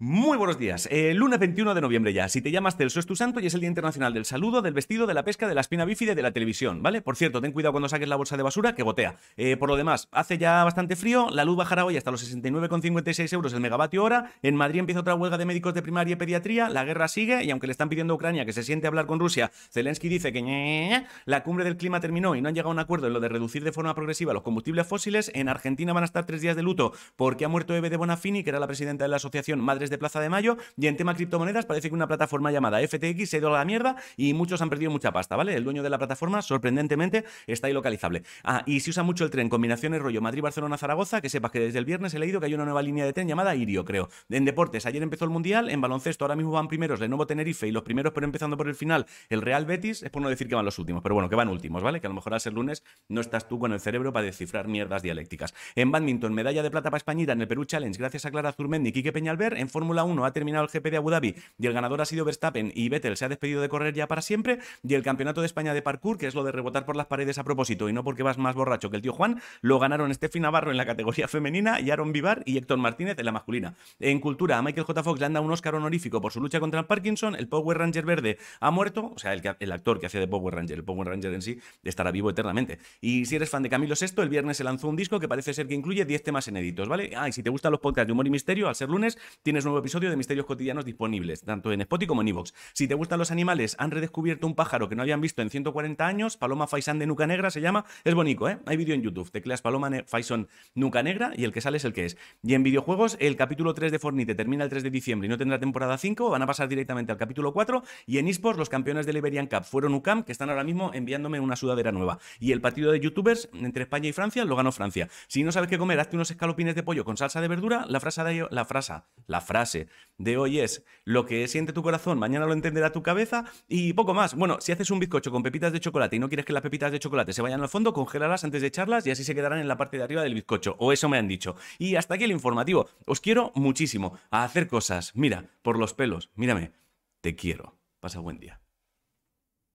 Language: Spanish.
Muy buenos días. El eh, lunes 21 de noviembre ya. Si te llamas Celso es tu santo y es el Día Internacional del Saludo, del Vestido, de la Pesca, de la Espina Bífide de la Televisión, ¿vale? Por cierto, ten cuidado cuando saques la bolsa de basura, que gotea. Eh, por lo demás, hace ya bastante frío, la luz bajará hoy hasta los 69,56 euros el megavatio hora, en Madrid empieza otra huelga de médicos de primaria y pediatría, la guerra sigue y aunque le están pidiendo a Ucrania que se siente a hablar con Rusia, Zelensky dice que la cumbre del clima terminó y no han llegado a un acuerdo en lo de reducir de forma progresiva los combustibles fósiles, en Argentina van a estar tres días de luto porque ha muerto Eve de Bonafini, que era la presidenta de la asociación Madre de Plaza de Mayo. Y en tema criptomonedas, parece que una plataforma llamada FTX se ha ido a la mierda y muchos han perdido mucha pasta, ¿vale? El dueño de la plataforma, sorprendentemente, está ahí localizable. Ah, y si usa mucho el tren, combinaciones rollo Madrid-Barcelona-Zaragoza, que sepas que desde el viernes he leído que hay una nueva línea de tren llamada Irio, creo. En deportes, ayer empezó el Mundial, en baloncesto ahora mismo van primeros nuevo Tenerife y los primeros, pero empezando por el final, el Real Betis, es por no decir que van los últimos, pero bueno, que van últimos, ¿vale? Que a lo mejor al ser lunes no estás tú con el cerebro para descifrar mierdas dialécticas. En badminton, medalla de plata para Españita en el Perú Challenge, gracias a Clara Zurmendi y Quique Peñalver. Fórmula 1 ha terminado el GP de Abu Dhabi y el ganador ha sido Verstappen y Vettel se ha despedido de correr ya para siempre y el Campeonato de España de Parkour, que es lo de rebotar por las paredes a propósito y no porque vas más borracho que el tío Juan, lo ganaron Steffi Navarro en la categoría femenina y Aaron Vivar y Héctor Martínez en la masculina. En cultura, a Michael J. Fox le han dado un Oscar honorífico por su lucha contra el Parkinson, el Power Ranger verde ha muerto, o sea, el, actor que hacía de Power Ranger, el Power Ranger en sí, estará vivo eternamente. Y si eres fan de Camilo VI, el viernes se lanzó un disco que parece ser que incluye 10 temas inéditos, ¿vale? Ah, y si te gustan los podcasts de humor y misterio, al ser lunes, tienes este nuevo episodio de Misterios Cotidianos disponibles, tanto en Spotify como en Evox. Si te gustan los animales, han redescubierto un pájaro que no habían visto en 140 años, Paloma Faisán de Nuca Negra se llama, es bonito, ¿eh? Hay vídeo en YouTube, tecleas Paloma Faisán Nuca Negra y el que sale es el que es. Y en videojuegos, el capítulo 3 de Fortnite termina el 3 de diciembre y no tendrá temporada 5, van a pasar directamente al capítulo 4 y en eSports los campeones del Iberian Cup fueron UCAM, que están ahora mismo enviándome una sudadera nueva. Y el partido de youtubers entre España y Francia lo ganó Francia. Si no sabes qué comer, hazte unos escalopines de pollo con salsa de verdura, la frase de, la frase, la frase frase de hoy es, lo que siente tu corazón, mañana lo entenderá tu cabeza y poco más. Bueno, si haces un bizcocho con pepitas de chocolate y no quieres que las pepitas de chocolate se vayan al fondo, congélalas antes de echarlas y así se quedarán en la parte de arriba del bizcocho. O eso me han dicho. Y hasta aquí el informativo. Os quiero muchísimo a hacer cosas. Mira, por los pelos, mírame. Te quiero. Pasa buen día.